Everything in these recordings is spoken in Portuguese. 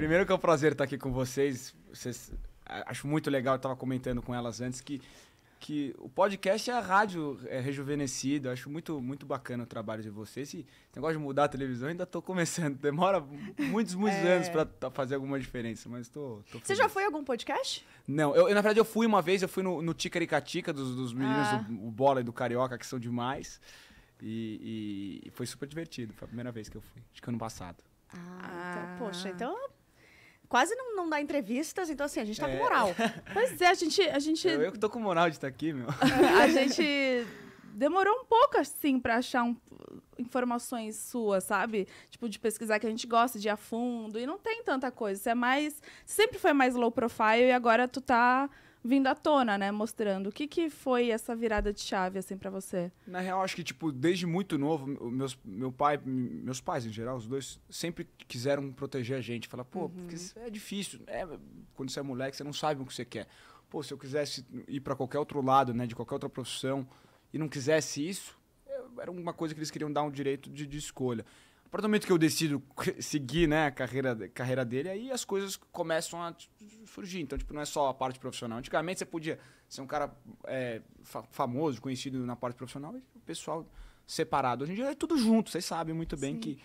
Primeiro que é um prazer estar aqui com vocês. vocês acho muito legal, eu estava comentando com elas antes que, que o podcast é a rádio é rejuvenescida. acho muito, muito bacana o trabalho de vocês. E negócio de mudar a televisão, ainda estou começando. Demora muitos, muitos é... anos para fazer alguma diferença, mas tô Você já foi a algum podcast? Não, eu, eu, na verdade eu fui uma vez, eu fui no, no Ticaricatica dos, dos meninos, ah. do, o Bola e do Carioca, que são demais. E, e, e, foi super divertido. Foi a primeira vez que eu fui, acho que ano passado. Ah, ah. Então, poxa, então é quase não, não dá entrevistas, então assim, a gente tá é. com moral. Pois é, a gente. A gente... Eu, que tô com moral de estar tá aqui, meu. a gente demorou um pouco, assim, pra achar um, informações suas, sabe? Tipo, de pesquisar que a gente gosta de ir a fundo. E não tem tanta coisa. Você é mais. Sempre foi mais low profile e agora tu tá vindo à tona, né? Mostrando. O que, que foi essa virada de chave, assim, para você? Na real, acho que, tipo, desde muito novo, meus, meu pai, meus pais em geral, os dois, sempre quiseram proteger a gente. Falar, pô, uhum. porque é difícil. né, quando você é moleque, você não sabe o que você quer. Pô, se eu quisesse ir para qualquer outro lado, né? De qualquer outra profissão, e não quisesse isso, era uma coisa que eles queriam dar um direito de, de escolha. A partir do momento que eu decido seguir né, a carreira, carreira dele, aí as coisas começam a tipo, surgir. Então, tipo, não é só a parte profissional. Antigamente você podia ser um cara é, famoso, conhecido na parte profissional, e o pessoal separado. Hoje em dia é tudo junto, vocês sabem muito bem que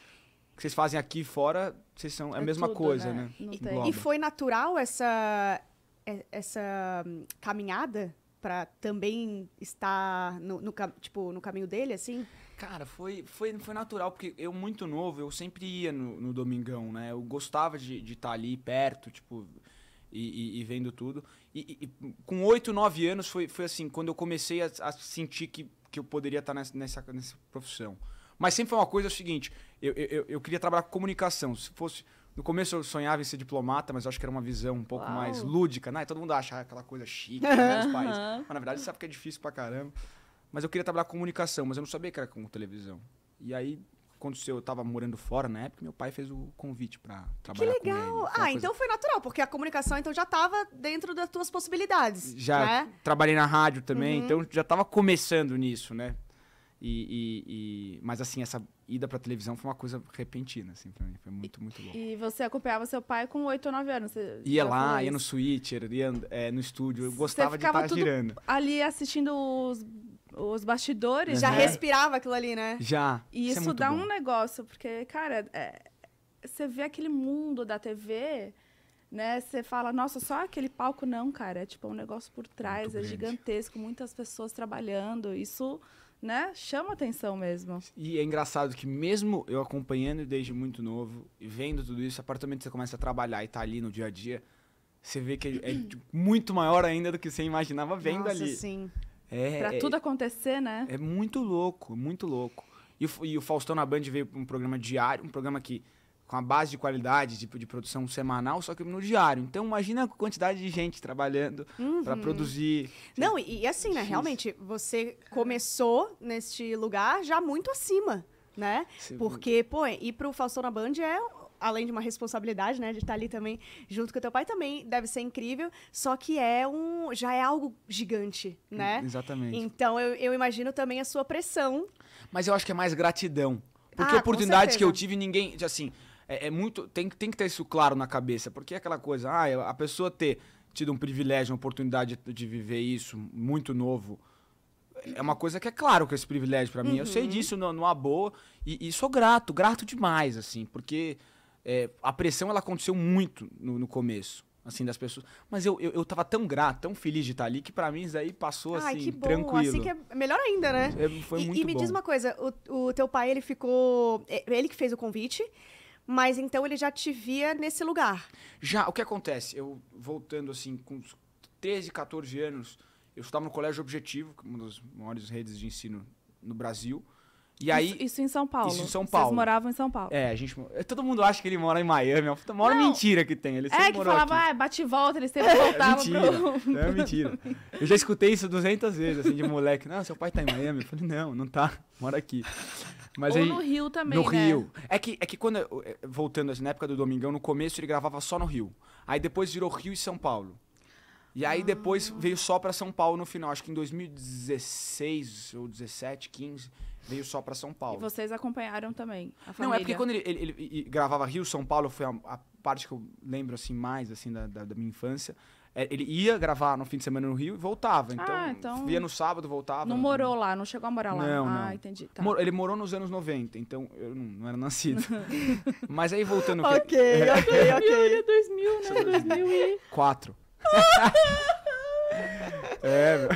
que vocês fazem aqui e fora, vocês são é a é mesma tudo, coisa, né? né? E, foi natural essa é, essa hum, caminhada para também estar no, no, tipo no caminho dele assim? Cara, foi, foi, foi natural, porque eu, muito novo, eu sempre ia no, no Domingão, né? Eu gostava de estar tá ali perto, tipo, e, e, e vendo tudo. E, e com 8, 9 anos foi, foi assim, quando eu comecei a, a sentir que, que eu poderia estar tá nessa, nessa, nessa profissão. Mas sempre foi uma coisa é o seguinte: eu, eu, eu queria trabalhar com comunicação. Se fosse. No começo eu sonhava em ser diplomata, mas acho que era uma visão um pouco Uau. mais lúdica, né? Todo mundo acha aquela coisa chique, né? Os pais. Mas na verdade sabe que é difícil pra caramba. Mas eu queria trabalhar com comunicação, mas eu não sabia que era com televisão. E aí quando eu tava morando fora na época, meu pai fez o convite para trabalhar com Que legal! ah, coisa... então foi natural, porque a comunicação então já tava dentro das tuas possibilidades. Já né? trabalhei na rádio também, uhum. então já tava começando nisso, né? E, e, e, mas assim, essa ida para televisão foi uma coisa repentina, assim, pra mim. Foi muito, muito bom. E você acompanhava seu pai com 8 ou 9 anos? ia lá, ia no switcher, ia é, no estúdio. Eu gostava de estar tá girando. ali assistindo os os bastidores. Já respirava aquilo ali, né? Já. E isso, é isso é dá bom. um negócio, porque, cara, é, você vê aquele mundo da TV, né? Você fala, nossa, só aquele palco não, cara. É tipo é um negócio por trás, muito é grande. gigantesco, muitas pessoas trabalhando. Isso, né, chama atenção mesmo. E é engraçado que mesmo eu acompanhando desde muito novo e vendo tudo isso, a partir do momento que você começa a trabalhar e tá ali no dia a dia, você vê que é, é muito maior ainda do que você imaginava vendo nossa, ali. Sim. É, pra é, tudo acontecer, né? É muito louco, muito louco. E, e o Faustão na Band veio para um programa diário, um programa que com a base de qualidade de, tipo, de produção semanal, só que no diário. Então, imagina a quantidade de gente trabalhando uhum. para produzir. Tipo, Não, e, e assim, né? X. Realmente, você começou neste lugar já muito acima, né? Sim. Porque, pô, ir pro Faustão na Band é além de uma responsabilidade, né, de estar ali também junto com o teu pai, também deve ser incrível, só que é um, já é algo gigante, né? Hum, exatamente. Então, eu, eu imagino também a sua pressão. Mas eu acho que é mais gratidão, porque ah, oportunidades que eu tive, ninguém, assim, é, é, muito, tem, tem que ter isso claro na cabeça, porque é aquela coisa, ah, a pessoa ter tido um privilégio, uma oportunidade de viver isso, muito novo, é uma coisa que é claro que é esse privilégio para mim. Uhum. Eu sei uhum. disso numa boa e, e, sou grato, grato demais, assim, porque é, a pressão ela aconteceu muito no, no começo, assim, das pessoas. Mas eu, eu, eu, tava tão grato, tão feliz de estar ali, que para mim isso aí passou Ai, assim, que bom. Assim tranquilo. Assim que é melhor ainda, né? É, foi e, muito E me bom. diz uma coisa: o, o teu pai, ele ficou. Ele que fez o convite. Mas então ele já te via nesse lugar. Já, o que acontece? Eu voltando assim, com 13, 14 anos, eu estava no Colégio Objetivo, é uma das maiores redes de ensino no Brasil. E aí, isso, isso, em São Paulo. Isso em São Paulo. Vocês moravam em São Paulo. É, a gente. Todo mundo acha que ele mora em Miami. É uma maior não. mentira que tem. Ele é, que falava, aqui. ah, bate e volta, eles sempre é, voltavam é, mentira. Pro... é mentira. Eu já escutei isso 200 vezes, assim, de moleque. Não, seu pai tá em Miami. Eu falei, não, não tá. Mora aqui. Mas Ou aí, no Rio também, No né? Rio. É que, é que quando... Eh, voltando, assim, na época do Domingão, no começo ele gravava só no Rio. Aí depois virou Rio e São Paulo. E aí depois veio só para São Paulo no final, acho que em 2016 ou 17, 15, veio só para São Paulo. E vocês acompanharam também a família? Não, é porque quando ele, ele, ele, ele gravava Rio, São Paulo foi a, a, parte que eu lembro assim mais assim da, da, da minha infância. É, ele ia gravar no fim de semana no Rio e voltava. Ah, então, ah, então via no sábado, voltava. Não, morou lá, não chegou a morar lá. Não, ah, não. entendi. Tá. Ele morou nos anos 90, então eu não, não era nascido. Mas aí voltando... É. ok, ok, ok. 2000, é né? 2004. é, meu.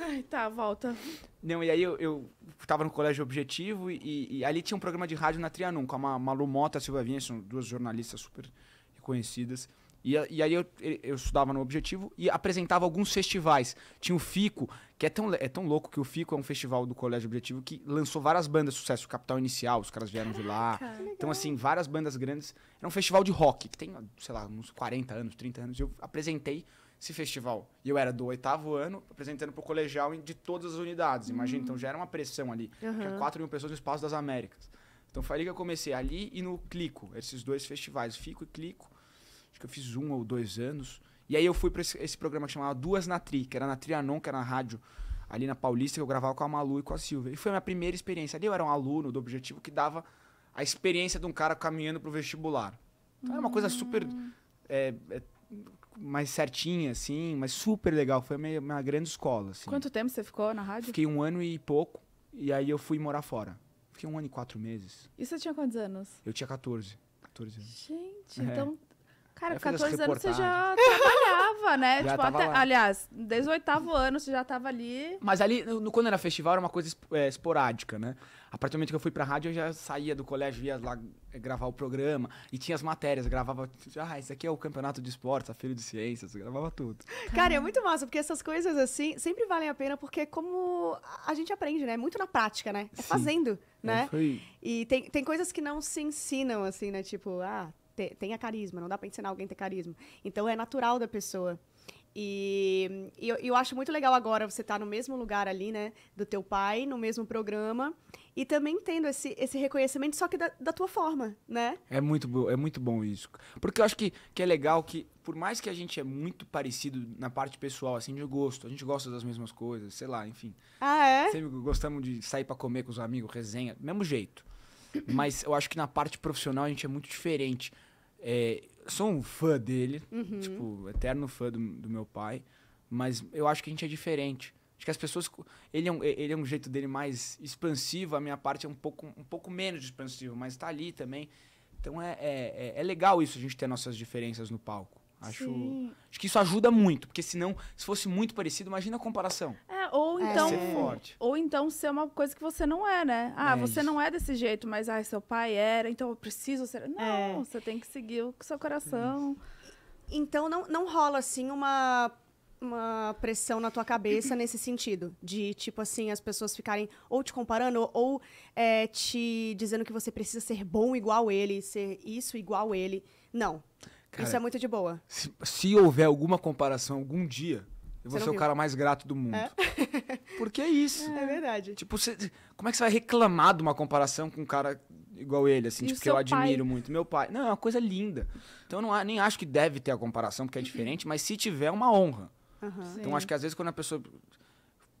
Ai, tá, volta. Não, e aí eu, eu tava no colégio objetivo e, e ali tinha um programa de rádio na Trianon com a Malu Mota, a Silva Vinha, são duas jornalistas super reconhecidas. E, e aí eu, eu estudava no Objetivo e apresentava alguns festivais. Tinha o Fico, que é tão, é tão louco que o Fico é um festival do Colégio Objetivo que lançou várias bandas sucesso, Capital Inicial, os caras vieram de lá. então, assim, várias bandas grandes. Era um festival de rock, que tem, sei lá, uns 40 anos, 30 anos. E eu apresentei esse festival. E eu era do oitavo ano, apresentando pro colegial de todas as unidades. Uhum. Imagina, então já era uma pressão ali. Uhum. 4 mil pessoas no Espaço das Américas. Então foi ali que eu comecei, ali e no Clico, esses dois festivais, Fico e Clico acho que eu fiz um ou dois anos. E aí eu fui para esse, esse, programa que chamava Duas na Tri, que era na Trianon, que era na rádio ali na Paulista, que eu gravava com a Malu e com a Silvia. E foi a minha primeira experiência. Ali eu era um aluno do objetivo que dava a experiência de um cara caminhando pro vestibular. Então era uma coisa super. É, é, mais certinha, assim, mas super legal. Foi uma, uma grande escola. Assim. Quanto tempo você ficou na rádio? Fiquei um ano e pouco, e aí eu fui morar fora. Fiquei um ano e quatro meses. E você tinha quantos anos? Eu tinha 14. 14 anos. Gente, é. então Cara, com 14 anos você já trabalhava, né? Já tipo, até, aliás, desde o oitavo ano você já tava ali. Mas ali, no, quando era festival, era uma coisa é, esporádica, né? A partir do momento que eu fui pra rádio, eu já saía do colégio, ia lá é, gravar o programa. E tinha as matérias, gravava. Ah, esse aqui é o campeonato de esportes, a filho de ciências, gravava tudo. Cara, é muito massa, porque essas coisas assim sempre valem a pena, porque como a gente aprende, né? É muito na prática, né? É Sim. fazendo, né? foi... E tem, tem coisas que não se ensinam, assim, né? Tipo, ah, te, tenha carisma, não dá para ensinar alguém a ter carisma. Então é natural da pessoa. E, e eu, eu, acho muito legal agora você estar tá no mesmo lugar ali, né, do teu pai, no mesmo programa, e também tendo esse, esse reconhecimento, só que da, da tua forma, né? É muito, bom, é muito bom isso. Porque eu acho que, que é legal que, por mais que a gente é muito parecido na parte pessoal, assim, de gosto, a gente gosta das mesmas coisas, sei lá, enfim. Ah, é? Sempre gostamos de sair para comer com os amigos, resenha, mesmo jeito. Mas eu acho que na parte profissional a gente é muito diferente. É, sou um fã dele, uhum. tipo, eterno fã do, do, meu pai, mas eu acho que a gente é diferente. Acho que as pessoas. Ele é um, ele é um jeito dele mais expansivo, a minha parte é um pouco, um pouco menos expansiva, mas tá ali também. Então é, é, é, é legal isso, a gente ter nossas diferenças no palco. Acho, acho que isso ajuda muito, porque senão, se fosse muito parecido, imagina a comparação. É, ou é, então. É. Forte. Ou então ser uma coisa que você não é, né? Ah, é você isso. não é desse jeito, mas ah, seu pai era, então eu preciso ser. Não, é. você tem que seguir o seu coração. Então não, não rola assim uma uma pressão na tua cabeça nesse sentido. De, tipo assim, as pessoas ficarem ou te comparando ou, ou eh, é, te dizendo que você precisa ser bom igual ele, ser isso igual ele. Não. Cara, Isso é muito de boa. Se, se, houver alguma comparação algum dia, eu vou ser viu. o cara mais grato do mundo. É? Porque é isso. É verdade. Tipo, você, como é que você vai reclamar de uma comparação com um cara igual ele, assim, tipo, que eu admiro pai? muito? Meu pai. Não, é uma coisa linda. Então, eu não, nem acho que deve ter a comparação, porque é diferente, mas se tiver, é uma honra. Uhum. Então, acho que às vezes quando a pessoa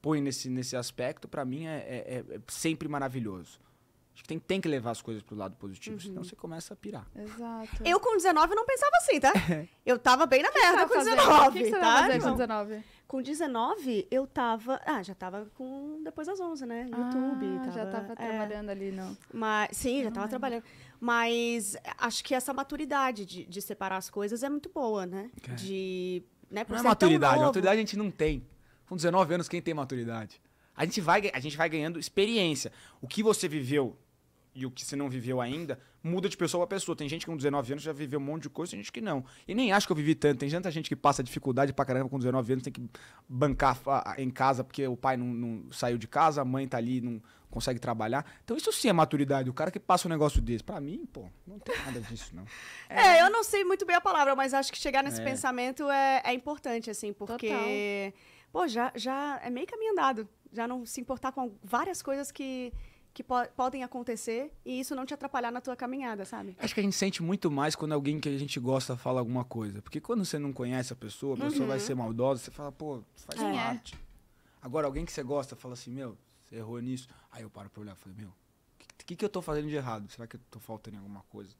põe nesse, nesse aspecto, para mim é, é, é sempre maravilhoso. Acho tipo, que tem, tem que levar as coisas pro lado positivo, uhum. senão você começa a pirar. Exato. Eu com 19 não pensava assim, tá? É. eu tava bem na merda com 19. tá? com 19? Com 19, eu tava. Ah, já tava com. Depois das 11, né? Ah, YouTube. Ah, tava, já tava é, trabalhando ali, não. Mas, sim, já tava trabalhando. Mas acho que essa maturidade de, de separar as coisas é muito boa, né? É. De. Né, não é maturidade. maturidade a gente não tem. Com 19 anos, quem tem maturidade? A gente vai, a gente vai ganhando experiência. O que você viveu e o que você não viveu ainda, muda de pessoa para pessoa. Tem gente que com 19 anos já viveu um monte de coisa, tem gente que não. E nem acho que eu vivi tanto. Tem tanta gente que passa dificuldade pra caramba com 19 anos, tem que bancar em casa porque o pai não, não saiu de casa, a mãe tá ali, não consegue trabalhar. Então isso sim é maturidade. O cara que passa um negócio desse, para mim, pô, não tem nada disso, não. É... é, eu não sei muito bem a palavra, mas acho que chegar nesse é. pensamento é, é, importante, assim, porque... Total. Pô, já, já é meio caminho andado. Já não se importar com várias coisas que que po podem acontecer e isso não te atrapalhar na tua caminhada, sabe? Acho que a gente sente muito mais quando alguém que a gente gosta fala alguma coisa. Porque quando você não conhece a pessoa, a uhum. pessoa vai uhum. ser maldosa, você fala, pô, faz é. parte. Agora, alguém que você gosta fala assim, meu, você errou nisso. Aí eu paro pra olhar e falo, meu, o que, que, eu tô fazendo de errado? Será que eu tô faltando em alguma coisa?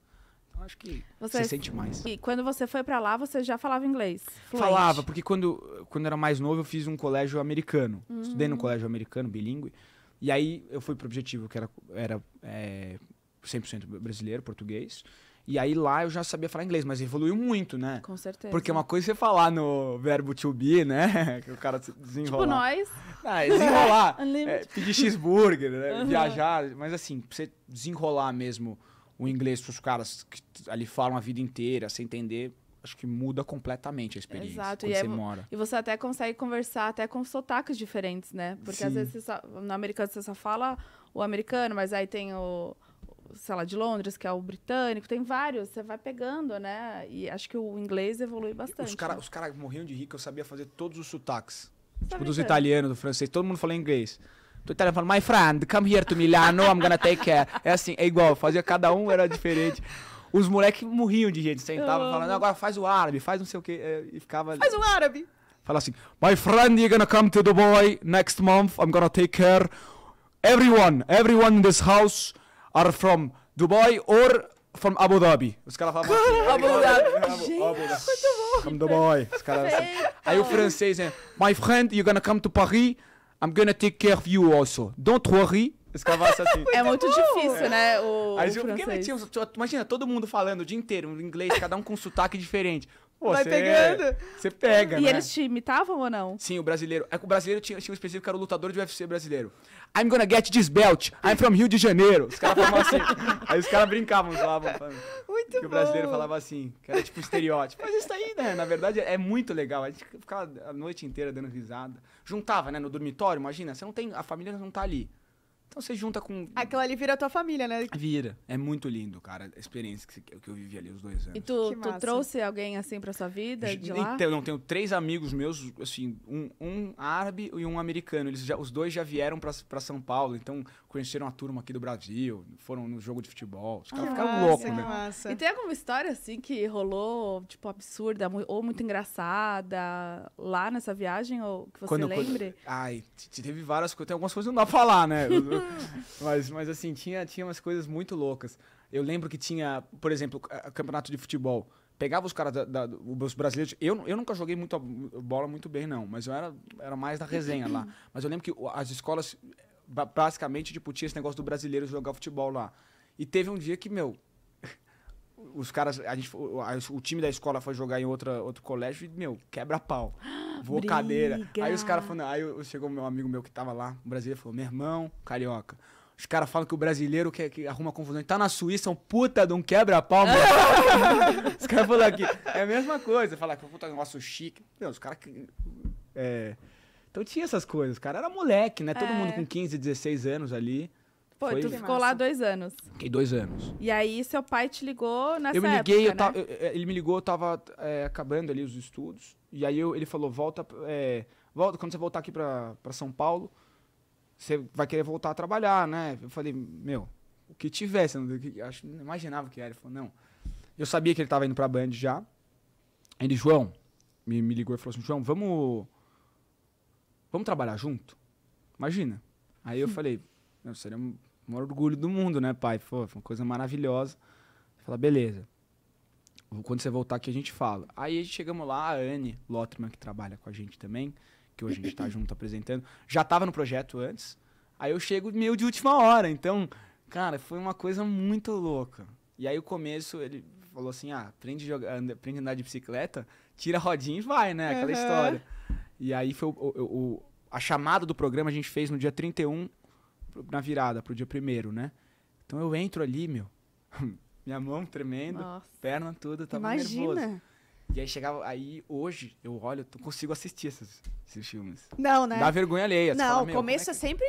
Então acho que você, você sente mais. E quando você foi para lá, você já falava inglês? Fluente. Falava, porque quando, quando era mais novo, eu fiz um colégio americano. Uhum. Estudei no colégio americano, bilíngue. E aí eu fui pro objetivo, que era, era é, 100% brasileiro, português. E aí lá eu já sabia falar inglês, mas evoluiu muito, né? Com certeza. Porque uma coisa é você falar no verbo to be, né? Que o cara desenrolar. Tipo nós. Ah, é desenrolar. é, pedir cheeseburger, né? uhum. viajar. Mas assim, pra você desenrolar mesmo o inglês pros caras que ali falam a vida inteira, sem entender, acho que muda completamente a experiência Exato. quando e você é, mora. E você até consegue conversar até com sotaques diferentes, né? Porque Sim. às vezes só, no americano você só fala o americano, mas aí tem o sei lá, de Londres, que é o britânico, tem vários, você vai pegando, né? E acho que o inglês evolui bastante. Né? Os caras né? cara morriam de rico, eu sabia fazer todos os sotaques. tipo, dos italianos, do francês, todo mundo fala inglês. Do italiano fala, my friend, come here to Milano, I'm gonna take care. É assim, é igual, fazia cada um, era diferente. os moleques morriam de gente, sentavam oh. falando, agora faz o árabe, faz não sei o quê. É, e ficava Faz o árabe! Fala assim, my friend, you're gonna come to Dubai next month, I'm gonna take care. Everyone, everyone in this house are from Dubai or from Abu Dhabi. Os caras falavam assim. Abu Dhabi. Gente, Abu Dhabi. muito bom. From Dubai. Os caras assim. Aí o francês, né? My friend, you're gonna come to Paris. I'm gonna take care of you also. Don't worry. Escavasse assim. é muito difícil, né? É. O, Aí, o porque, tinha, imagina, todo mundo falando o dia inteiro em inglês, cada um com um sotaque diferente. Pô, Vai cê, pegando. Você pega, e né? E eles te imitavam ou não? Sim, o brasileiro. É que o brasileiro tinha, tinha um específico que era o lutador de UFC brasileiro. I'm gonna get this belt. I'm from Rio de Janeiro. Os caras falavam assim. aí os caras brincavam, falavam. Muito que bom. o brasileiro falava assim, que era tipo estereótipo. Mas isso aí, né? Na verdade, é muito legal. A gente ficava a noite inteira dando risada. Juntava, né? No dormitório, imagina. Você não tem... A família não tá ali. Então você junta com. Aquilo ali vira a tua família, né? Vira. É muito lindo, cara, a experiência que, que eu vivi ali os dois anos. E tu, tu trouxe alguém assim pra sua vida? De lá? Então, não, tenho três amigos meus, assim, um, um árabe e um americano. Eles já, os dois já vieram pra, pra São Paulo, então conheceram a turma aqui do Brasil, foram no jogo de futebol. Os caras ficaram loucos, né? Massa. E tem alguma história assim que rolou, tipo, absurda ou muito engraçada lá nessa viagem, ou que você quando, lembre? Quando... Ai, teve várias coisas. Tem algumas coisas que não dá pra falar, né? Mas, mas assim, tinha, tinha umas coisas muito loucas. Eu lembro que tinha, por exemplo, campeonato de futebol. Pegava os caras, da, da, os brasileiros. Eu, eu nunca joguei muito bola muito bem, não. Mas eu era, era mais da resenha lá. Mas eu lembro que as escolas, basicamente, tipo, tinha esse negócio do brasileiro jogar futebol lá. E teve um dia que, meu, os caras, a gente, o, time da escola foi jogar em outra, outro colégio e, meu, quebra-pau. Voou Briga. cadeira. Aí os caras falando, aí chegou meu amigo meu que tava lá, brasileiro, falou: meu irmão, carioca. Os caras falam que o brasileiro que, que arruma confusão. Tá na Suíça, é um puta de um quebra-pau, os caras falam aqui. É a mesma coisa. Falar que é puta negócio chique. Não, os caras É... Então tinha essas coisas. O cara era moleque, né? Todo é. mundo com 15, 16 anos ali. Foi, Foi tu ficou massa. lá dois anos. Fiquei dois anos. E aí seu pai te ligou nessa Eu me liguei, época, eu né? É, ele me ligou, eu tava é, acabando ali os estudos. E aí eu, ele falou, volta, é, volta, quando você voltar aqui pra, pra São Paulo, você vai querer voltar a trabalhar, né? Eu falei, meu, o que tivesse, eu não imaginava o que era. Ele falou, não. Eu sabia que ele tava indo pra Band já. Ele, João, me, me ligou e falou assim, João, vamos... Vamos trabalhar junto? Imagina. Aí eu falei, seria o maior orgulho do mundo, né, pai? Foi, foi uma coisa maravilhosa. Fala, beleza. Quando você voltar aqui, a gente fala. Aí chegamos lá, a Anne Lotterman, que trabalha com a gente também, que hoje a gente tá junto apresentando, já tava no projeto antes. Aí eu chego meio de última hora. Então, cara, foi uma coisa muito louca. E aí o começo, ele falou assim: ah, aprende a, jogar, aprende a andar de bicicleta, tira a rodinha e vai, né? Aquela uhum. história. E aí foi o, o, o, a chamada do programa a gente fez no dia 31 na virada, pro dia primeiro, né? Então eu entro ali, meu, minha mão tremendo, Nossa. perna tudo, tava Imagina. nervoso. E aí chegava, aí hoje eu olho, eu consigo assistir esses, esses filmes. Não, né? Dá vergonha alheia. Não, fala, começo é, é, que... é sempre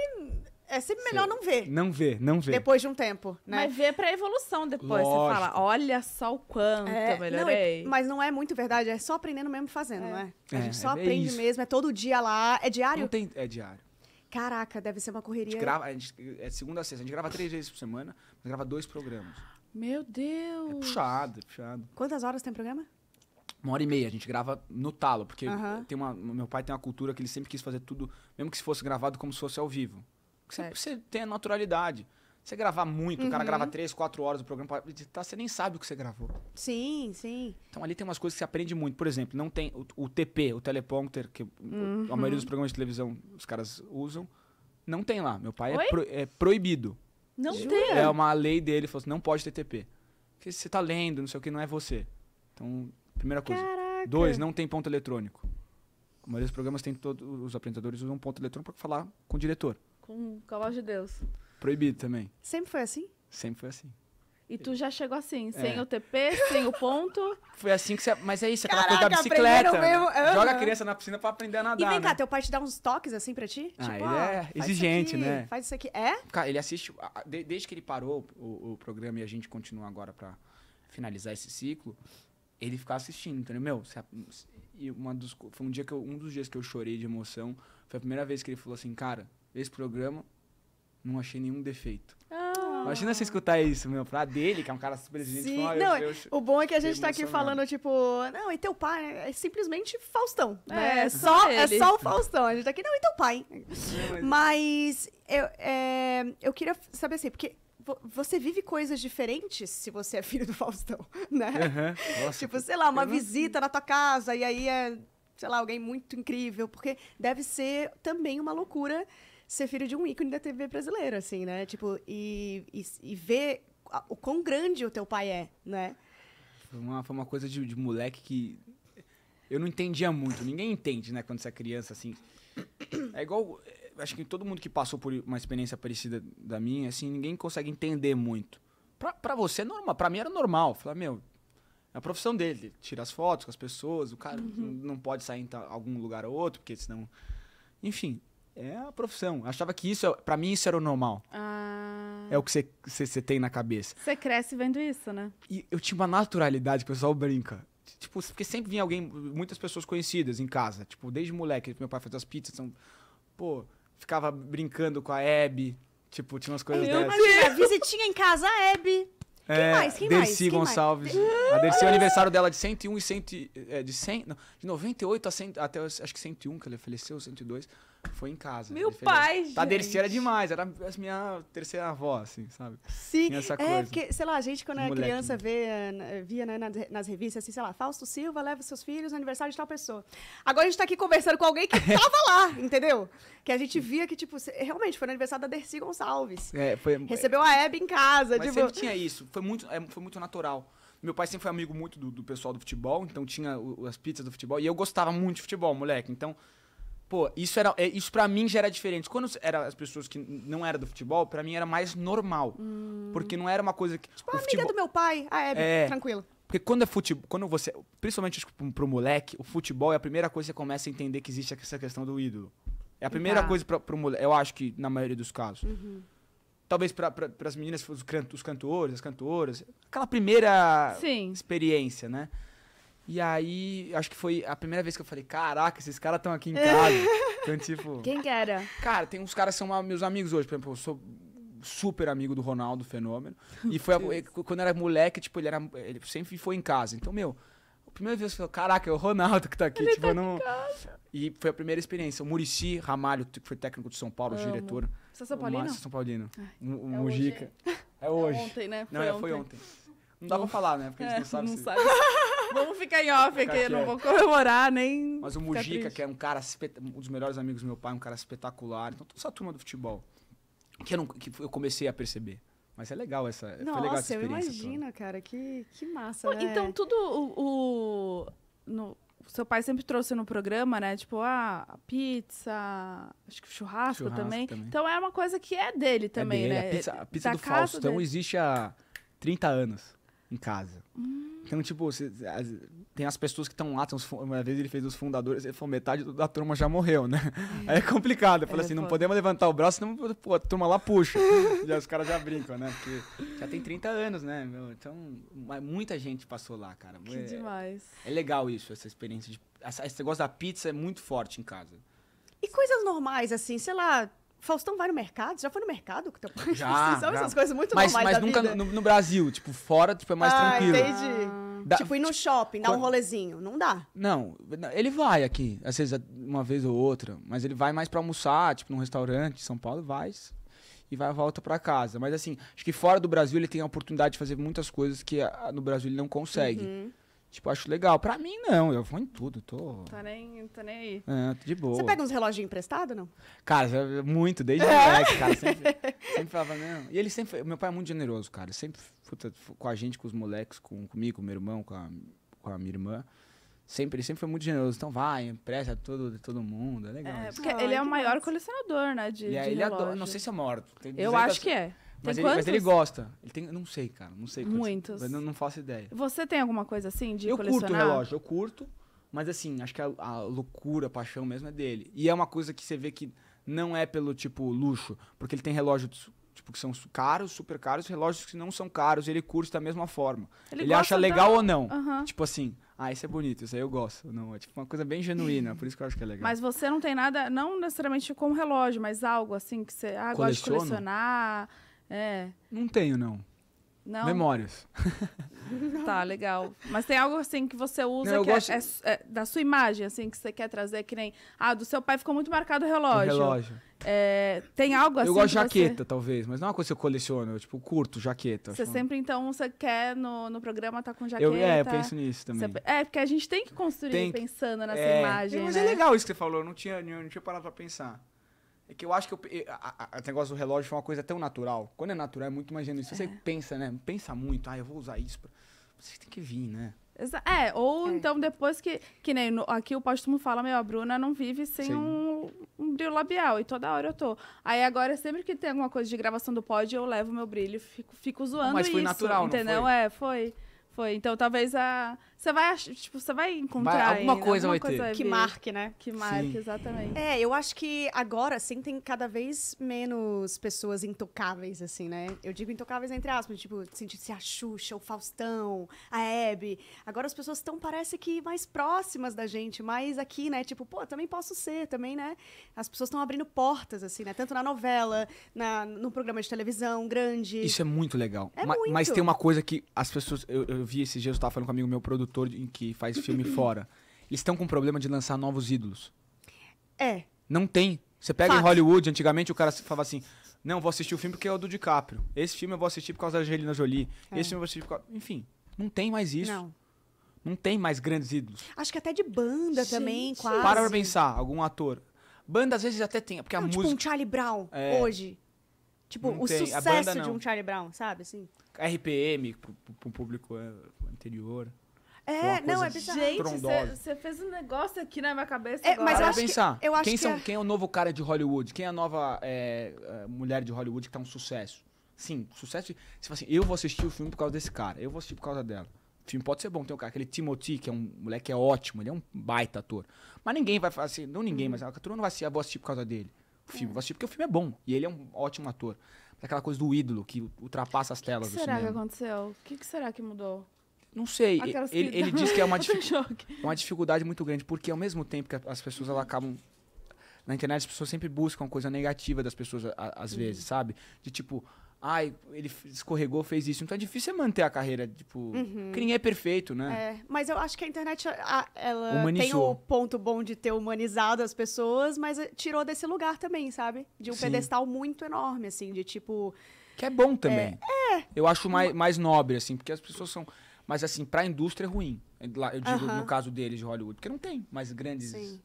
é sempre melhor não ver. Não ver, não ver. Depois de um tempo, né? Mas ver pra evolução depois. Lógico. Você fala, olha só o quanto é, é melhorei. Não, mas não é muito verdade, é só aprendendo mesmo fazendo, é. não né? é? A gente é, só aprende isso. mesmo, é todo dia lá, é diário? Não tem, é diário. Caraca, deve ser uma correria. A gente grava, a gente, é segunda a sexta. A gente grava três vezes por semana, mas grava dois programas. Meu é Deus! É puxado, é puxado. Quantas horas tem programa? Uma hora e meia, a gente grava no talo, porque tem uma, meu pai tem uma cultura que ele sempre quis fazer tudo, mesmo que se fosse gravado como se fosse ao vivo. Você, você tem a naturalidade. Você gravar muito, uhum. o cara grava uhum. três, quatro horas do programa tá? editar, você nem sabe o que você gravou. Sim, sim. Então ali tem umas coisas que você aprende muito. Por exemplo, não tem o, o TP, o teleprompter, que uhum. a maioria dos uhum. programas de televisão os caras usam, não tem lá. Meu pai é, pro, é, proibido. Não é, tem. É uma lei dele, falou assim, não pode ter TP. Porque você tá lendo, não sei o que, não é você. Então, primeira coisa. Caraca. Dois, não tem ponto eletrônico. A maioria dos programas tem todos os apresentadores usam ponto eletrônico para falar com o diretor. Com o cavalo de Deus. Proibido também. Sempre foi assim? Sempre foi assim. E tu já chegou assim, é. sem é. o TP, sem o ponto. Foi assim que você. Mas é isso, aquela Caraca, coisa da bicicleta. Né? Mesmo... Uhum. Joga a criança na piscina pra aprender a nadar. E vem cá, né? teu pai te dá uns toques assim pra ti? Ah, tipo, ele ah, é exigente, aqui, né? Faz isso aqui. É? Cara, ele assiste. Desde que ele parou o, o programa e a gente continua agora pra finalizar esse ciclo, ele ficar assistindo, entendeu? Meu, e uma dos, foi um, dia que eu, um dos dias que eu chorei de emoção. Foi a primeira vez que ele falou assim, cara, esse programa não achei nenhum defeito. Ah. Imagina você escutar isso, meu, pra dele, que é um cara super exigente. Fala, não, eu, eu, o bom é que a gente tá aqui falando, tipo, não, e teu pai é simplesmente Faustão. É, né? é só, é só o Faustão. A gente tá aqui, não, e teu pai. mas... mas eu, é, eu queria saber assim, porque você vive coisas diferentes se você é filho do Faustão, né? Uhum. Nossa, tipo, sei lá, uma visita não... na tua casa e aí é, sei lá, alguém muito incrível, porque deve ser também uma loucura ser filho de um ícone da TV brasileira, assim, né? Tipo, e, e, e ver o quão grande o teu pai é, né? Foi uma, foi uma coisa de, de moleque que eu não entendia muito. Ninguém entende, né, quando você é criança, assim. É igual. Eh, acho que todo mundo que passou por uma experiência parecida da minha, assim, ninguém consegue entender muito. Pra, pra você é normal, pra mim era normal. Falar, meu, é a profissão dele. tira as fotos com as pessoas, o cara uhum. não pode sair em algum lugar ou outro, porque senão. Enfim é a profissão. achava que isso, é para mim, isso era o normal. Ah. É o que você tem na cabeça. Você cresce vendo isso, né? E eu tinha uma naturalidade, que o pessoal brinca. Tipo, porque sempre vinha alguém, muitas pessoas conhecidas em casa. Tipo, desde moleque, meu pai fazia as pizzas. Então, pô, ficava brincando com a Abby. Tipo, tinha umas coisas meu dessas. Deus. Você tinha em casa a é, Abby. Quem mais? Quem Dercy mais? Gonçalves. Quem ah! mais? A Dercy é o aniversário dela de 101 e 100, é, de 100, não, de 98 a 100, até acho que 101 que ela faleceu, 102. Foi em casa. Meu pai, gente. A tá, Dercy era demais, era a minha terceira avó, assim, sabe? Sim, Tinha essa é, coisa. é, porque, sei lá, a gente quando era criança né? vê, via né, nas revistas, assim, sei lá, Fausto Silva leva seus filhos no aniversário de tal pessoa. Agora a gente tá aqui conversando com alguém que tava lá, entendeu? Que a gente via que, tipo, realmente foi no aniversário da Dercy Gonçalves. É, foi... Recebeu a Hebe em casa, Mas tipo... sempre tinha isso, foi muito, é, foi muito natural. Meu pai sempre foi amigo muito do, do pessoal do futebol, então tinha as pizzas do futebol. E eu gostava muito de futebol, moleque. Então, Pô, isso era é, isso para mim já era diferente. Quando era as pessoas que não era do futebol, para mim era mais normal. Hum. Porque não era uma coisa que Tipo, ah, a futebol... amiga do meu pai, a ah, Hebe, é, é... tranquilo. Porque quando é futebol, quando você, principalmente pro moleque, o futebol é a primeira coisa que você começa a entender que existe essa questão do ídolo. É a primeira tá. coisa pra, pro moleque, eu acho que na maioria dos casos. Uhum. Talvez para as meninas, os, can, os cantores, as cantoras, aquela primeira Sim. experiência, né? E aí, acho que foi a primeira vez que eu falei, caraca, esses caras estão aqui em casa. então, tipo... Quem que era? Cara, tem uns caras que são meus amigos hoje. Por exemplo, eu sou super amigo do Ronaldo Fenômeno. E foi a, quando era moleque, tipo, ele, era, ele sempre foi em casa. Então, meu, a primeira vez eu falei, caraca, é o Ronaldo que tá aqui. Ele tá tipo, tá não... E foi a primeira experiência. O Murici Ramalho, que foi técnico de São Paulo, Amo. diretor. Você é São Paulino? Márcio São Paulino. Ai, o, é Mujica. Hoje. É hoje. É ontem, né? Foi não, é, ontem. foi ontem. Não dá pra falar, né? Porque é, a gente não é, sabe não se... Sabe. Vamos ficar em off aqui, não vou comemorar nem. Mas o Mujica, que é um cara, um dos melhores amigos do meu pai, um cara espetacular. Então, toda essa turma do futebol. Que eu, não, que eu comecei a perceber. Mas é legal essa. Nossa, foi legal essa experiência. Eu imagino, toda. cara, que, que massa. Então, né? Então, tudo o. o no, seu pai sempre trouxe no programa, né? Tipo, ah, pizza, acho que churrasco, churrasco também. também. Então é uma coisa que é dele é também, é dele. né? A pizza, a pizza do Fausto então, dele. existe há 30 anos em casa. Hum. Então, tipo, cê, as, tem as pessoas que estão lá, tem uma vez ele fez os fundadores, ele falou, metade da turma já morreu, né? Aí é complicado. Eu falei é, assim, pô. não podemos levantar o braço, senão pô, a turma lá puxa. já os caras já brincam, né? Porque já tem 30 anos, né? Meu? Então, muita gente passou lá, cara. Que é, demais. É legal isso, essa experiência. De, essa, esse negócio da pizza é muito forte em casa. E coisas normais, assim, sei lá, Faustão vai no mercado? Já foi no mercado com teu pai? Já, São essas coisas muito mas, normais Mas nunca no, no, Brasil, tipo, fora, tipo, é mais ah, tranquilo. entendi. Dá, tipo, ir no shopping, dar um rolezinho. Não dá. Não, ele vai aqui, às vezes uma vez ou outra, mas ele vai mais para almoçar, tipo, num restaurante em São Paulo, vai e vai volta para casa. Mas assim, acho que fora do Brasil ele tem a oportunidade de fazer muitas coisas que no Brasil ele não consegue. Uhum. Tipo, acho legal. Pra mim, não. Eu vou em tudo. Tô. Tá nem, tô tá nem aí. É, tô de boa. Você pega uns relógios emprestados, não? Cara, muito, desde moleque, cara. Sempre, sempre falava, não. E ele sempre. Meu pai é muito generoso, cara. sempre puta, com a gente, com os moleques, com, comigo, com meu irmão, com a, com a minha irmã. Sempre, ele sempre foi muito generoso. Então vai, empresta todo, todo mundo. É legal. É, porque ah, ele é o maior colecionador, né? De, e de ele adora. Não sei se é morto. eu acho que é. Mas ele, mas ele, gosta. Ele tem, não sei, cara, não sei. Muitos. Mas não, não faço ideia. Você tem alguma coisa assim de eu colecionar? Eu curto o relógio, eu curto. Mas assim, acho que a, a, loucura, a paixão mesmo é dele. E é uma coisa que você vê que não é pelo tipo luxo, porque ele tem relógios tipo que são caros, super caros, relógios que não são caros, ele curte da mesma forma. Ele, ele acha legal da... ou não? Uhum. Tipo assim, ah, esse é bonito, isso aí eu gosto. Não, é tipo uma coisa bem genuína, por isso que eu acho que é legal. Mas você não tem nada, não necessariamente com relógio, mas algo assim que você ah, gosta de colecionar. É. Não tenho, não. Não. Memórias. Tá, legal. Mas tem algo assim que você usa não, que é, gosto... é, é, é, da sua imagem, assim, que você quer trazer, que nem. Ah, do seu pai ficou muito marcado o relógio. O relógio. É, tem algo assim. Eu gosto de jaqueta, você... talvez, mas não é uma coisa que eu coleciono, eu, tipo, curto jaqueta. Você sempre, então, você quer no, no programa tá com jaqueta. Eu, é, eu penso nisso também. Você... é, porque a gente tem que construir tem... pensando nessa é, imagem. Mas é né? é legal isso que você falou, eu não tinha, eu não tinha parado pra pensar. É que eu acho que eu, a, a, negócio do relógio foi uma coisa tão natural. Quando é natural, é muito mais genuíno. É. Você pensa, né? Pensa muito, ah, eu vou usar isso. Pra... Você tem que vir, né? É, ou é. então depois que. Que nem no, aqui o me fala, meu, a Bruna não vive sem um, um brilho labial. E toda hora eu tô. Aí agora, sempre que tem alguma coisa de gravação do pod, eu levo meu brilho, fico, fico zoando. Mas foi isso, natural, entendeu? Não foi? É, foi. Foi. Então talvez a você vai, tipo, você vai encontrar vai, alguma ainda, coisa alguma vai coisa ter. que marque, né? Que marque, Sim. exatamente. É, eu acho que agora, assim, tem cada vez menos pessoas intocáveis, assim, né? Eu digo intocáveis entre aspas, tipo, sentir-se a Xuxa, o Faustão, a Hebe. Agora as pessoas estão, parece que, mais próximas da gente, mais aqui, né? Tipo, pô, também posso ser, também, né? As pessoas estão abrindo portas, assim, né? Tanto na novela, na, no programa de televisão grande. Isso é muito legal. É Ma muito. Mas tem uma coisa que as pessoas... Eu, eu vi esses dias, eu tava falando com um amigo meu, produtor, produtor que faz filme fora, eles estão com problema de lançar novos ídolos. É. Não tem. Você pega Fato. em Hollywood, antigamente o cara falava assim: não, vou assistir o filme porque é o do DiCaprio. Esse filme eu vou assistir por causa da Angelina Jolie. É. Esse filme eu vou assistir por causa. Enfim, não tem mais isso. Não. Não tem mais grandes ídolos. Acho que até de banda também, quase. Para pra pensar, algum ator. Banda às vezes até tem, porque não, a tipo música. Tipo um Charlie Brown é... hoje. Tipo, não o tem. sucesso banda, de um Charlie Brown, sabe? Assim. RPM, pro, pro público é, anterior. É, não, é bizarro. Gente, você fez um negócio aqui na minha cabeça. É, agora. mas eu acho pensar. Que, eu acho quem, que são, é... quem é o novo cara de Hollywood? Quem é a nova é, é mulher de Hollywood que tá um sucesso? Sim, sucesso. Você tipo fala assim, eu vou assistir o filme por causa desse cara, eu vou assistir por causa dela. O filme pode ser bom, tem o cara, aquele Timothy, que é um moleque que é ótimo, ele é um baita ator. Mas ninguém vai falar assim, não ninguém, hum. mas a turma não vai assistir, eu vou assistir por causa dele. O filme, é. vou assistir porque o filme é bom e ele é um ótimo ator. Aquela coisa do ídolo que ultrapassa as telas que que do cinema. O que será que aconteceu? O que, que será que mudou? Não sei. ele, ele diz que é uma, uma dificuldade muito grande, porque ao mesmo tempo que as pessoas elas acabam. Na internet as pessoas sempre buscam coisa negativa das pessoas, a, às uhum. vezes, sabe? De tipo, ai, ele escorregou, fez isso. Então é difícil manter a carreira, tipo, uhum. porque ninguém é perfeito, né? É, mas eu acho que a internet, a, ela Humanizou. tem o ponto bom de ter humanizado as pessoas, mas eh, tirou desse lugar também, sabe? De um Sim. pedestal muito enorme, assim, de tipo... Que é bom também. É. é. Eu acho mais, mais nobre, assim, porque as pessoas são... Mas assim, pra indústria é ruim. Eu digo no caso deles de Hollywood, porque não tem mais grandes. Sim.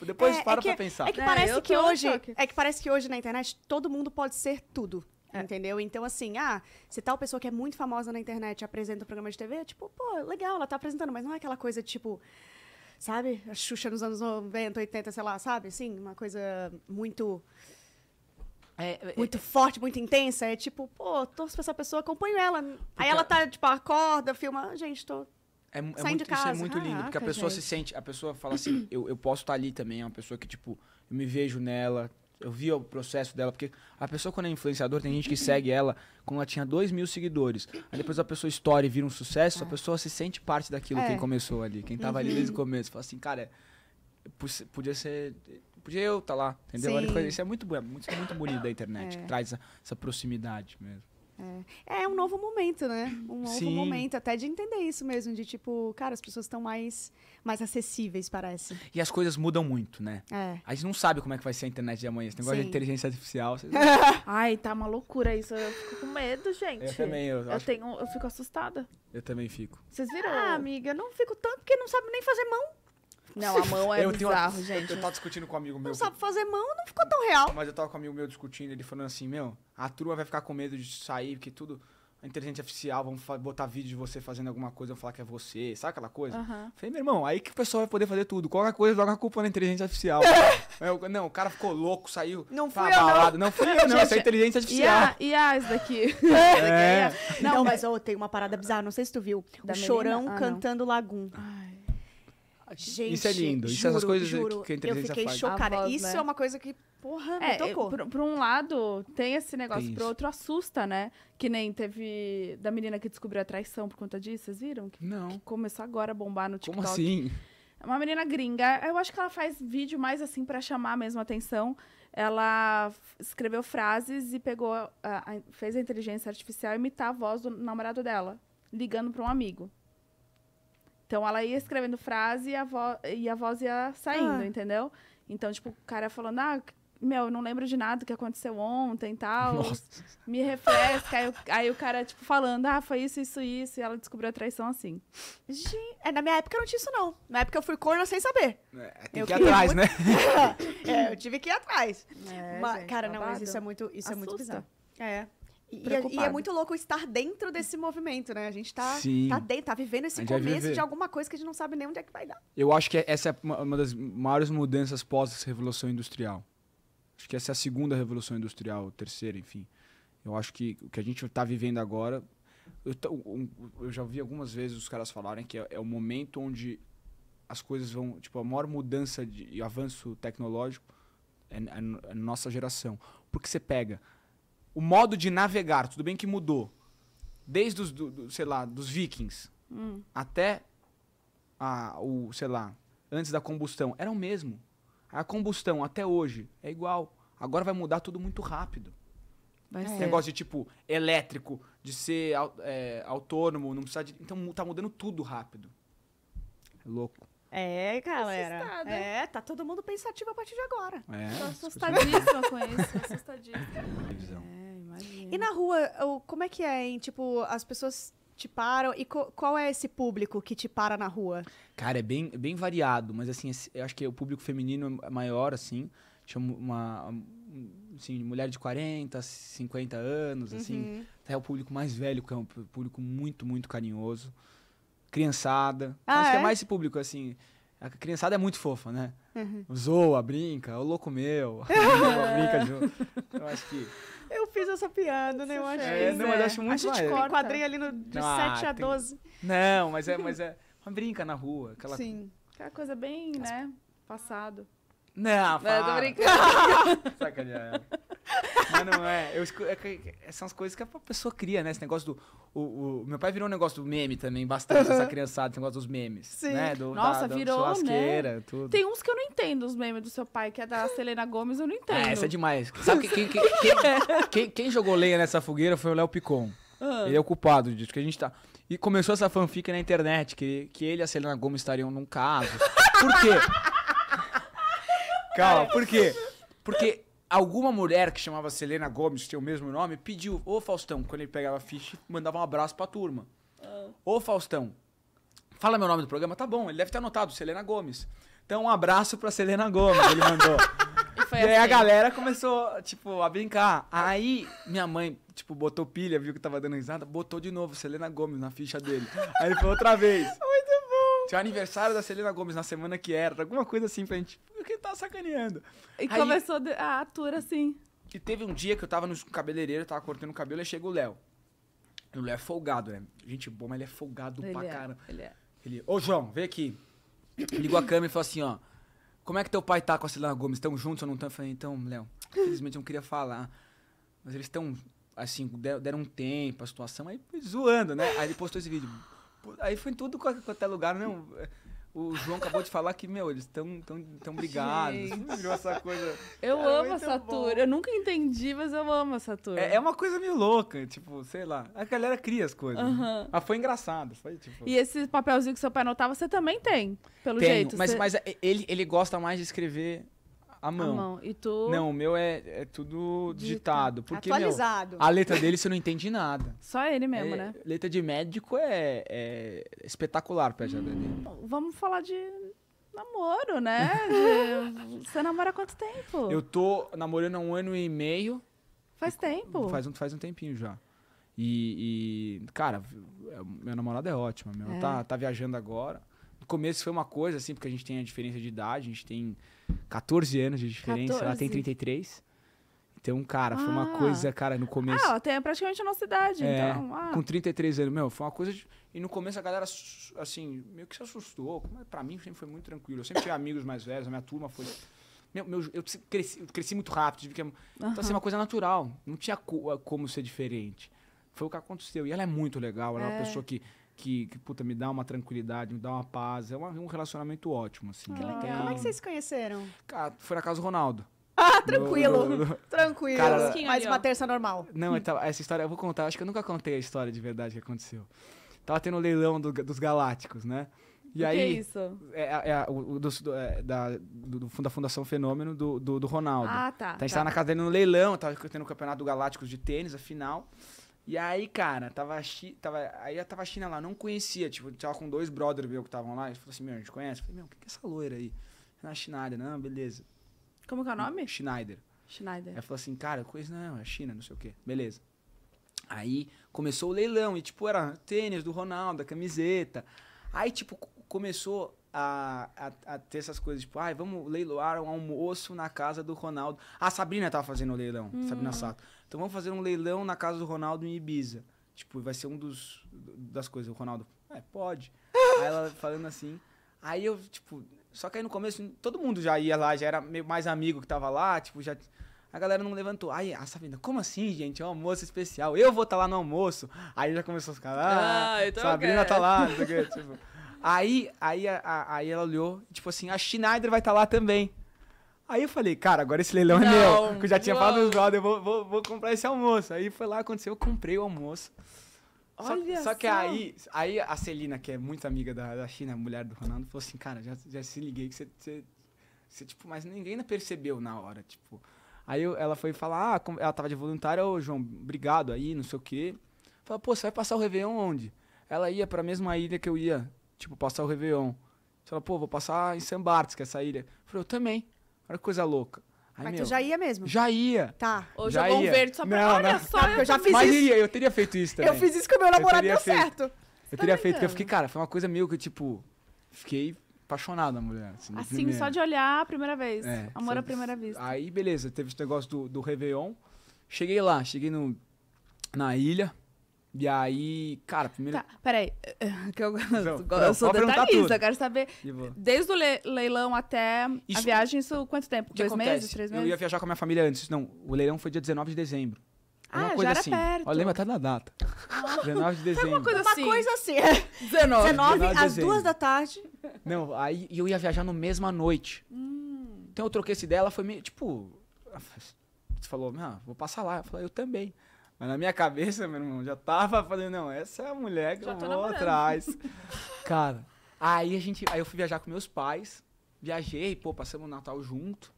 Depois é, é para é que, pra pensar. É que é, parece é, que hoje. É que parece que hoje na internet todo mundo pode ser tudo. É. Entendeu? Então, assim, ah, se tal pessoa que é muito famosa na internet apresenta um programa de TV, tipo, pô, legal, ela tá apresentando, mas não é aquela coisa, tipo, sabe? A Xuxa nos anos 90, 80, sei lá, sabe? sim uma coisa muito é, é, muito é, forte, muito intensa, é tipo, pô, torço pra essa pessoa, acompanho ela. Aí ela tá, tipo, acorda, filma, ah, gente, tô. É, é muito, de casa. Isso é muito Caraca, lindo, porque a pessoa gente. se sente, a pessoa fala assim, eu, eu posso estar tá ali também, é uma pessoa que, tipo, eu me vejo nela, eu vi o processo dela, porque a pessoa quando é influenciador, tem gente que segue ela quando ela tinha 2 mil seguidores. Aí depois a pessoa estoura e vira um sucesso, a é. pessoa se sente parte daquilo, é. quem começou ali, quem tava uhum. ali desde o uhum. começo. Fala assim, cara, é, podia ser grupo de eu, tá lá. Entendeu? Sim. Isso é muito, é muito, é muito bonito da internet, é. que traz essa, essa proximidade mesmo. É. é um novo momento, né? Um novo Sim. momento, até de entender isso mesmo, de tipo, cara, as pessoas estão mais, mais acessíveis, parece. E as coisas mudam muito, né? É. A gente não sabe como é que vai ser a internet de amanhã. Esse negócio Sim. de inteligência artificial. Vocês... Ai, tá uma loucura isso. Eu fico com medo, gente. Eu também, eu, eu tenho, eu fico assustada. Eu também fico. Vocês viram? Ah, amiga, eu não fico tanto porque não sabe nem fazer mão. Não, a mão é eu bizarro, uma, gente. Eu, eu tava discutindo com um amigo meu. Não sabe fazer mão, não ficou tão real. Mas eu tava com um amigo meu discutindo, ele falando assim, meu, a turma vai ficar com medo de sair, porque tudo a inteligência artificial, vamos botar vídeo de você fazendo alguma coisa, vão falar que é você, sabe aquela coisa? Uhum. Falei, meu irmão, aí que o pessoal vai poder fazer tudo. Qualquer coisa, joga a culpa na inteligência artificial. eu, não, o cara ficou louco, saiu não fui abalado. Não. não fui eu, não, essa é inteligência artificial. E a, e a daqui? É. é. Não, mas oh, tem uma parada bizarra, não sei se tu viu. Da o Chorão ah, cantando Lagum. Ai. Gente, isso é lindo. Isso é essas coisas juro, que a inteligência Eu fiquei faz. chocada. Voz, isso né? é uma coisa que, porra, é, me tocou. Eu, por, por, um lado, tem esse negócio, tem por outro, assusta, né? Que nem teve da menina que descobriu a traição por conta disso, vocês viram? Que, Não. Que começou agora a bombar no TikTok. Como assim? É Uma menina gringa, eu acho que ela faz vídeo mais assim para chamar mesmo a atenção. Ela escreveu frases e pegou, a, a, fez a inteligência artificial imitar a voz do namorado dela, ligando para um amigo. Então ela ia escrevendo frase e a, vo e a voz ia saindo, ah. entendeu? Então, tipo, o cara falando, ah, meu, eu não lembro de nada que aconteceu ontem e tal. Nossa. Me refresca. aí, aí, o cara, tipo, falando, ah, foi isso, isso, isso. E ela descobriu a traição assim. Gente, é, na minha época eu não tinha isso, não. Na época eu fui corna sem saber. É, tem eu que ir atrás, muito... né? é, eu tive que ir atrás. É, mas, gente, cara, babado. não, mas isso é muito, isso é muito bizarro. É. E é, e, é muito louco estar dentro desse movimento, né? A gente tá, tá, tá vivendo esse começo de alguma coisa que a gente não sabe nem onde é que vai dar. Eu acho que essa é uma das maiores mudanças pós-revolução industrial. Acho que essa é a segunda revolução industrial, terceira, enfim. Eu acho que o que a gente está vivendo agora. Eu, eu, já ouvi algumas vezes os caras falarem que é, é, o momento onde as coisas vão. Tipo, a maior mudança de avanço tecnológico é, é, é nossa geração. Porque você pega o modo de navegar, tudo bem que mudou, desde os, do, do, sei lá, dos vikings hum. até a, o, sei lá, antes da combustão, era o mesmo. A combustão até hoje é igual. Agora vai mudar tudo muito rápido. Vai ser. Negócio de tipo elétrico, de ser é, autônomo, não precisar de. Então tá mudando tudo rápido. É louco. É, galera. Assustada. É, tá todo mundo pensativo a partir de agora. É, Tô tipo assim. assustadíssima com isso, assustadíssima. Imagina. E na rua, como é que é, hein? Tipo, as pessoas te param? E qual é esse público que te para na rua? Cara, é bem, bem variado, mas assim, eu acho que o público feminino é maior, assim. Chama uma. Assim, mulher de 40, 50 anos, assim, uhum. assim. é o público mais velho, que é um público muito, muito carinhoso. Criançada. Ah, acho é? que é mais esse público, assim. A criançada é muito fofa, né? Uhum. Zoa, brinca, o louco meu. brinca de... Eu acho que fiz essa piada, né? Eu acho é, não, né, mas acho muito A gente corta. enquadrei ali no, de não, 7 ah, a 12. Tem... Não, mas é, mas é. Uma brinca na rua. Aquela... Sim. Aquela coisa bem, As... né? Passado. Não, fala. Não, tô brincando. Sacanagem. Mas né? não é. Eu, é, é, são as coisas que a pessoa cria, né? Esse negócio do. O, o meu pai virou um negócio do meme também, bastante, essa criançada, esse negócio dos memes. Sim. Né? Do, Nossa, da, virou. né? tudo. Tem uns que eu não entendo, os memes do seu pai, que é da Selena Gomes, eu não ah, entendo. É, essa é demais. Sabe quem, quem, quem, quem jogou lenha nessa fogueira foi o Léo Picon. Uhum. Ele é o culpado disso, que a gente tá. E começou essa fanfic na internet, que, que ele e a Selena Gomes estariam num caso. Por quê? Calma, por quê? Porque alguma mulher que chamava Selena Gomes, que tinha o mesmo nome, pediu, ô Faustão, quando ele pegava a ficha, mandava um abraço pra turma. Ah. Ô Faustão, fala meu nome do programa, tá bom, ele deve ter anotado, Selena Gomes. Então um abraço pra Selena Gomes, ele mandou. e, e aí a assim. galera começou, tipo, a brincar. Aí minha mãe, tipo, botou pilha, viu que tava dando risada, botou de novo Selena Gomes na ficha dele. Aí ele foi outra vez. Tinha aniversário da Selena Gomes na semana que era, alguma coisa assim pra gente. que tá sacaneando. E Aí, começou a atura assim. E teve um dia que eu tava no cabeleireiro, tava cortando o cabelo, e chega o Léo. O Léo é folgado, né? Gente boa, mas ele é folgado ele pra é, caramba. Ele é. Ele, ô João, vem aqui. Ligou a câmera e falou assim, ó. Como é que teu pai tá com a Selena Gomes? Estão juntos ou não estão? Eu falei, então, Léo, infelizmente eu não queria falar. Mas eles estão, assim, deram um tempo, a situação, aí zoando, né? Aí ele postou esse vídeo. Aí foi tudo quanto é lugar, né? É, o João acabou de falar que, meu, eles estão tão, tão brigados. Virou essa coisa. Eu amo essa tour. Eu nunca entendi, mas eu amo essa tour. É, é, uma coisa meio louca, tipo, sei lá. A galera cria as coisas. Uhum. Né? Mas ah, foi engraçado. Foi, tipo... E esse papelzinho que seu pai anotava, você também tem, pelo Tenho, jeito. Mas, você... mas é, ele, ele gosta mais de escrever a mão. A mão. E tu. Não, o meu é, é tudo digitado. Porque, Atualizado. Meu, a letra dele você não entende nada. Só ele mesmo, é, né? Letra de médico é, é espetacular pra hum, dele. Vamos falar de namoro, né? De... você namora há quanto tempo? Eu tô namorando há um ano e meio. Faz e, tempo? Faz um, faz um tempinho já. E, e cara, minha namorada é, é ótima. Meu. É. Tá, tá viajando agora. No começo foi uma coisa, assim, porque a gente tem a diferença de idade, a gente tem 14 anos de diferença, 14. ela tem 33. Então, cara, foi uma ah. coisa, cara, no começo. Ah, ela tem praticamente a nossa idade, é, então. Ah. Com 33 anos, meu, foi uma coisa. De... E no começo a galera, assim, meio que se assustou. Pra mim sempre foi muito tranquilo. Eu sempre tive amigos mais velhos, a minha turma foi. Meu, meu eu, cresci, cresci muito rápido. Tive que... Uhum. Então, assim, uma coisa natural. Não tinha co como ser diferente. Foi o que aconteceu. E ela é muito legal, ela é, é uma pessoa que que, que, puta, me dá uma tranquilidade, me dá uma paz. É uma, um relacionamento ótimo, assim. Que ah. legal. Como é que vocês se conheceram? Cara, foi na casa do Ronaldo. Ah, tranquilo. No, no, no... Tranquilo. Cara, Mais uma terça normal. Não, então, essa história eu vou contar. Acho que eu nunca contei a história de verdade que aconteceu. Tava tendo o um leilão do, dos Galácticos, né? E que é aí, é isso? É, é o, o do, é, da, do, da Fundação Fenômeno do, do, do Ronaldo. Ah, tá. Então, a gente tá. tava na casa dele no leilão, tava tendo o um Campeonato do Galácticos de tênis, a final. E aí, cara, tava, tava, aí tava a China lá, não conhecia, tipo, tava com dois brothers meu que estavam lá, e falou assim, meu, a gente conhece? Eu falei, meu, o que, que é essa loira aí? Na é Schneider, não, beleza. Como que é o nome? Schneider. Schneider. Ela falou assim, cara, coisa não, é China, não sei o quê. Beleza. Aí começou o leilão, e tipo, era tênis do Ronaldo, a camiseta. Aí, tipo, começou a, a, a, ter essas coisas, tipo, ai, ah, vamos leiloar um almoço na casa do Ronaldo. A ah, Sabrina tava fazendo o um leilão, hum. Sabrina Sato. Então vamos fazer um leilão na casa do Ronaldo em Ibiza. Tipo, vai ser um dos das coisas. O Ronaldo, é, pode. aí ela falando assim. Aí eu, tipo, só que aí no começo todo mundo já ia lá, já era meio mais amigo que tava lá, tipo, já a galera não levantou. Aí a ah, Sabrina, como assim, gente? É um almoço especial. Eu vou estar tá lá no almoço. Aí já começou os caras. Ah, ah então Sabrina tá lá. Tipo, Aí, aí, a, aí ela olhou, tipo assim, a Schneider vai estar tá lá também. Aí eu falei, cara, agora esse leilão não, é meu. que eu já tinha falado dos brother, eu vou, vou, vou, comprar esse almoço. Aí foi lá, aconteceu, eu comprei o almoço. Olha só, que aí, aí a Celina, que é muito amiga da, da China, mulher do Ronaldo, falou assim, cara, já, já se liguei que você, você, tipo, mas ninguém ainda percebeu na hora, tipo. Aí eu, ela foi falar, ah, ela tava de voluntária, ô João, obrigado aí, não sei o quê. Falei, pô, você vai passar o Réveillon onde? Ela ia pra mesma ilha que eu ia, Tipo, passar o Réveillon. Você fala, pô, vou passar em Sambartes, que é essa ilha. Eu falei, eu também. Olha que coisa louca. Aí, mas meu, tu já ia mesmo? Já ia. Tá. Ou já jogou ia. um verde só pra... Não, Olha não. só, não, eu, eu já fiz mas isso. Mas ia, eu teria feito isso também. Eu fiz isso com o meu namorado, deu feito. certo. Eu tá teria brincando. feito, porque eu fiquei, cara, foi uma coisa meio que, tipo... Fiquei apaixonado na mulher. Assim, assim só de olhar a primeira vez. É, Amor à primeira vista. Aí, beleza. Teve esse negócio do, do Réveillon. Cheguei lá. Cheguei no, na ilha. E aí, cara, primeiro. Tá, peraí. Que eu, não, eu sou detalhista, eu quero saber. Desde o le leilão até isso, a viagem, isso quanto tempo? Dois acontece? meses? Três meses? Eu ia viajar com a minha família antes. Não, o leilão foi dia 19 de dezembro. É ah, uma ah, coisa assim. Olha, lembra até da data. 19 ah. de dezembro. Foi uma assim. coisa assim. Uma coisa assim. 19, 19, 19 às duas da tarde. Não, aí eu ia viajar no mesma noite. Hum. Então eu troquei esse dela, foi meio, tipo... Você falou, ah, vou passar lá. Eu falei, eu também. Mas na minha cabeça, meu irmão, já tava falando, não, essa é a mulher que já eu vou atrás. Cara, aí a gente. Aí eu fui viajar com meus pais. Viajei, pô, passamos o Natal junto.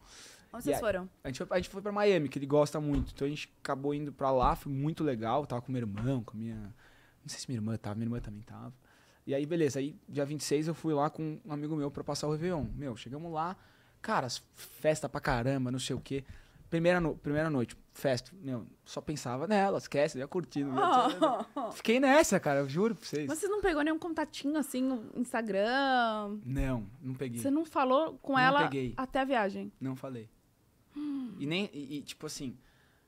Onde vocês aí, foram? A gente, foi, a gente foi pra Miami, que ele gosta muito. Então a gente acabou indo pra lá, foi muito legal. Tava com meu irmão, com minha. Não sei se minha irmã tava, minha irmã também tava. E aí, beleza, aí dia 26 eu fui lá com um amigo meu pra passar o Réveillon. Meu, chegamos lá, cara, festa pra caramba, não sei o quê. Primeira, no, primeira noite, festa. Meu, só pensava nela, esquece, ia curtindo. Oh. Ah. Fiquei nessa, cara, eu juro pra vocês. Mas você não pegou nenhum contatinho assim no Instagram? Não, não peguei. Você não falou com não ela peguei. até a viagem? Não falei. Hum. E nem, e, e, tipo assim,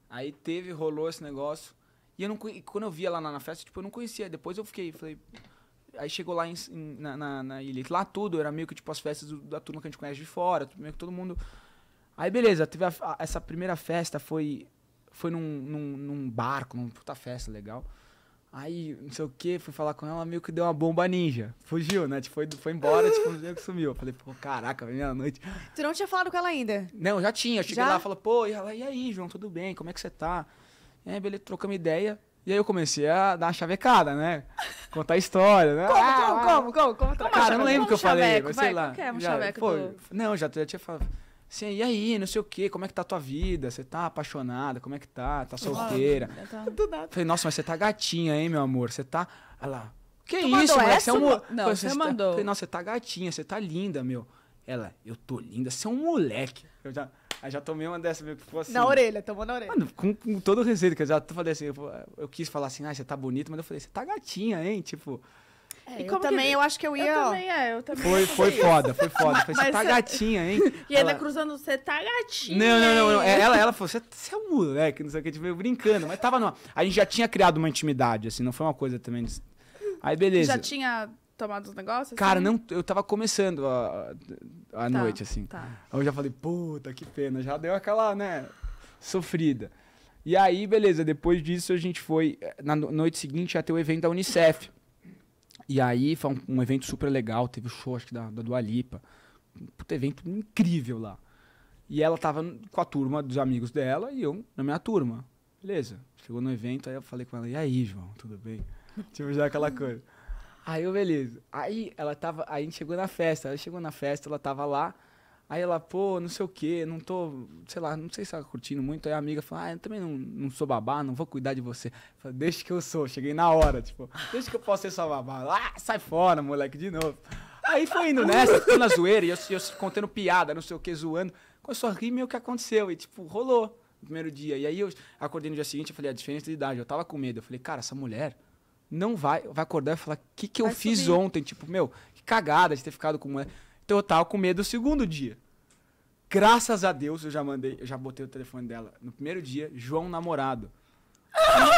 aí teve, rolou esse negócio. E eu não, e quando eu via lá na, na, festa, tipo, eu não conhecia. Depois eu fiquei, falei. Aí chegou lá em, em, na, na, na, ilha. Lá tudo, era meio que tipo as festas do, da turma que a gente conhece de fora, meio que todo mundo. Aí beleza, teve a, a, essa primeira festa, foi foi num, num, num barco, numa puta festa legal. Aí, não sei o que, fui falar com ela, meio que deu uma bomba ninja. Fugiu, né? Tipo, foi, foi embora, tipo, meio que sumiu. Eu falei, pô, caraca, na noite Tu não tinha falado com ela ainda? Não, já tinha. Eu cheguei já? lá e falei, pô, e ela, e aí, João, tudo bem? Como é que você tá? É, beleza, trocamos ideia. E aí eu comecei a dar uma chavecada, né? Contar história, né? Como, ah, como, como, como, como? Cara, eu não lembro o que eu falei, mas sei lá. Como é um chaveco? Não, já, já tinha falado. Assim, e aí, não sei o quê, como é que tá a tua vida? Você tá apaixonada? Como é que tá? Tá solteira? Uau, né, tá. Falei, nossa, mas você tá gatinha, hein, meu amor? Você tá. Olha lá. Que tu isso, essa? Você é um. Não, Falei, você tá- mandou. Tá... Falei, nossa, você tá gatinha, você tá linda, meu. Ela, eu tô linda, você é um moleque. Eu já. Aí já tomei uma dessa, meio que ficou assim. Na orelha, tomou na orelha. Mano, com, com todo o receio, que eu já falei assim, eu, eu, quis falar assim, ah, você tá bonito, mas eu falei, você tá gatinha, hein? Tipo, é, e eu também, que... eu acho que eu ia. Eu também, é, eu também. Foi, foi foda, foi foda. foi, você tá é- gatinha, hein? E é ela... ainda cruzando, você tá gatinha. Não, não, não. não. É, ela, ela falou, você é um moleque, não sei o que, a gente veio brincando. Mas tava numa. A gente já tinha criado uma intimidade, assim, não foi uma coisa também. De... Aí, beleza. Já tinha tomado os negócios? Assim? Cara, não, eu tava começando a, a tá, noite, assim. Tá. Aí eu já falei, puta, que pena. Já deu aquela, né, sofrida. E aí, beleza, depois disso a gente foi. Eh, na noite seguinte ia ter o evento da Unicef. E aí foi um, um, evento super legal, teve o show, acho que da, da Dua Lipa. Puta evento incrível lá. E ela tava com a turma dos amigos dela e eu na minha turma. Beleza. Chegou no evento, aí eu falei com ela, e aí, João, tudo bem? tipo, já aquela coisa. Aí eu, beleza. Aí ela tava. Aí a gente chegou na festa. Ela chegou na festa, ela tava lá. Aí ela, pô, não sei o que, não tô, sei lá, não sei se ela tá curtindo muito. Aí a amiga falou, ah, eu também não, não sou babá, não vou cuidar de você. falei, deixa que eu sou, cheguei na hora, tipo, deixa que eu posso ser sua babá. Ah, sai fora, moleque, de novo. Aí foi indo nessa, tô na zoeira, e eu, eu contando piada, não sei o que, zoando. começou a rir meio que aconteceu, e tipo, rolou no primeiro dia. E aí eu acordei no dia seguinte, eu falei, a ah, diferença de idade, eu tava com medo. Eu falei, cara, essa mulher não vai, vai acordar e falar, o que que vai eu subir. fiz ontem? Tipo, meu, que cagada de ter ficado com mulher eu tava com medo do segundo dia. Graças a Deus eu já mandei, eu já botei o telefone dela no primeiro dia, João namorado.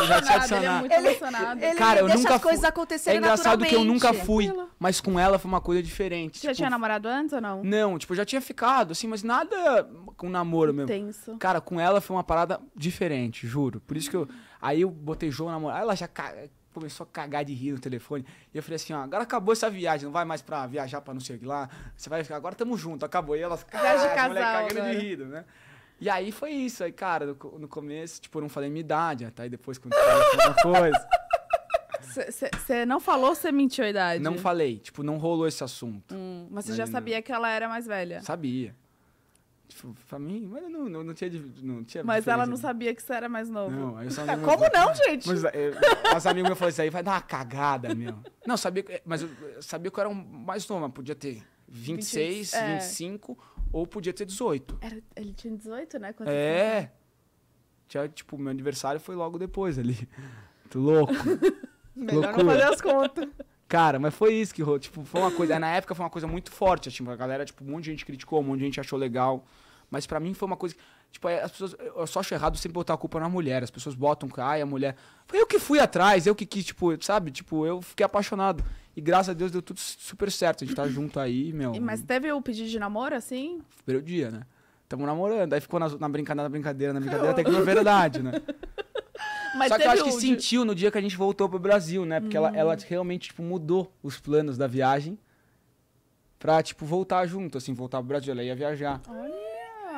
Eu já Ele é muito emocionado. Ele, Cara, eu deixa nunca as coisas acontecerem É engraçado que eu nunca fui, mas com ela foi uma coisa diferente. Você tipo, já tinha tipo, namorado antes ou não? Não, tipo, já tinha ficado, assim, mas nada com namoro mesmo. Tenso. Cara, com ela foi uma parada diferente, juro. Por isso que eu... Aí eu botei João namorado, ela já começou a cagar de rir no telefone. E eu falei assim, ó, agora acabou essa viagem, não vai mais pra viajar pra não sei o que lá. Você vai ficar, agora tamo junto, acabou. E elas, caga de casal, cagando de rir, né? E aí foi isso. Aí, cara, no, no começo, tipo, eu não falei minha idade, tá aí depois quando alguma coisa. Você não falou, você mentiu a idade? Não falei, tipo, não rolou esse assunto. Hum, mas você já é sabia que ela era mais velha? Sabia. Tipo, pra mim, mas não, não, não tinha. Não tinha mas ela não sabia que você era mais novo. Não, aí só Como não, gente? Mas, eu, é, as amigas me falaram isso aí, vai dar uma cagada mesmo. Não, sabia, é, mas eu sabia que eu era um mais novo, mas podia ter 26, 20, é. 25, ou podia ter 18. Era, ele tinha 18, né? quando é. Tinha, tipo, meu aniversário foi logo depois ali. Tô louco. Melhor Loucura. não fazer as contas. Cara, mas foi isso que rolou. Tipo, foi uma coisa. Na época foi uma coisa muito forte. Tipo, a galera, tipo, um monte de gente criticou, um monte de gente achou legal. Mas para mim foi uma coisa que. Tipo, é, as pessoas. Eu só acho errado sempre botar a culpa na mulher. As pessoas botam, ai, ah, a mulher. Foi eu que fui atrás, eu que quis, tipo, sabe? Tipo, eu fiquei apaixonado. E graças a Deus deu tudo super certo. A gente tá junto aí, meu. Mas teve o pedido de namoro, assim? Primeiro dia, né? Tamo namorando. Aí ficou na, na brincadeira, na brincadeira, na brincadeira, até que foi verdade, né? Mas Só que eu acho que sentiu no dia que a gente voltou pro Brasil, né? Porque hum. ela, ela realmente, tipo, mudou os planos da viagem pra, tipo, voltar junto, assim, voltar pro Brasil. Ela ia viajar. Olha.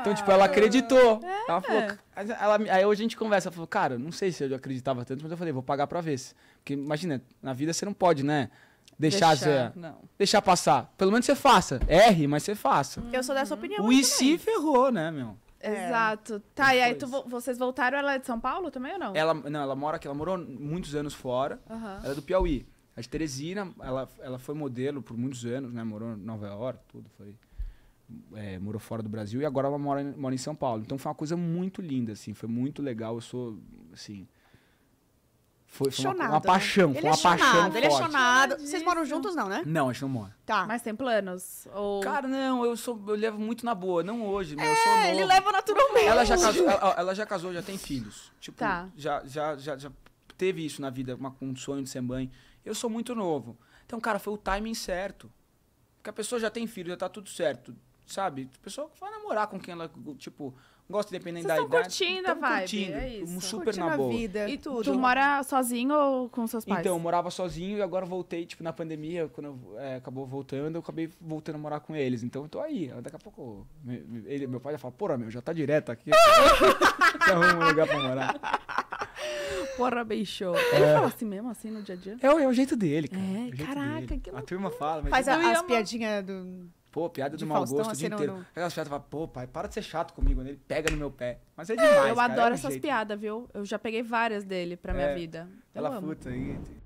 Então, tipo, ela acreditou. É. Ela falou. Ela, aí hoje a gente conversa, ela falou, cara, não sei se eu acreditava tanto, mas eu falei, vou pagar pra ver. Porque imagina, na vida você não pode, né? Deixar, deixar, deixar passar. Pelo menos você faça. R, mas você faça. Eu sou dessa opinião. O IC ferrou, né, meu? É. Exato. Tá, Depois. e aí tu, vocês voltaram, ela é de São Paulo também ou não? Ela, não, ela mora aqui, ela morou muitos anos fora. Uhum. Ela é do Piauí. A Teresina, ela, ela foi modelo por muitos anos, né? Morou em Nova York, tudo. Foi é, morou fora do Brasil e agora ela mora, mora em São Paulo. Então foi uma coisa muito linda, assim, foi muito legal. Eu sou, assim. Foi, foi chonado, uma, né? é uma, paixão, né? foi uma é paixão. Chonado, é chonado. Vocês moram juntos, não, né? Não, a gente não mora. Tá. Mas tem planos? Ou... Cara, não, eu sou. Eu levo muito na boa. Não hoje, meu, é, eu sou novo. Ele leva naturalmente. Ela já casou, ela, ela já, casou já tem filhos. Tipo, tá. já, já, já, já teve isso na vida, uma, um sonho de ser mãe. Eu sou muito novo. Então, cara, foi o timing certo. Porque a pessoa já tem filho, já tá tudo certo sabe? Pessoa que vai namorar com quem ela, tipo, gosta de Vocês da idade. curtindo a vibe, curtindo, é isso. super curtindo na boa. vida e tudo. Tu mora sozinho ou com seus pais? Então, eu morava sozinho e agora voltei, tipo, na pandemia, quando eu, é, acabou voltando, eu acabei voltando a morar com eles. Então, eu tô aí. Daqui a pouco, ele, meu pai já fala, porra, meu, já tá direto aqui. já um lugar pra morar. Porra, beijou É. Ele fala assim mesmo, assim, no dia a dia? É, é o jeito dele, cara. É, é caraca, que A turma fala. Mas Faz a, as piadinhas do... Pô, piada de do mau Faustão, gosto o dia assim, inteiro. Não... Aquelas piadas falam, pô, pai, para de ser chato comigo, né? Ele pega no meu pé. Mas é, é demais. Eu cara, é adoro é essas piadas, viu? Eu já peguei várias dele pra minha é, vida. ela amo. puta aí.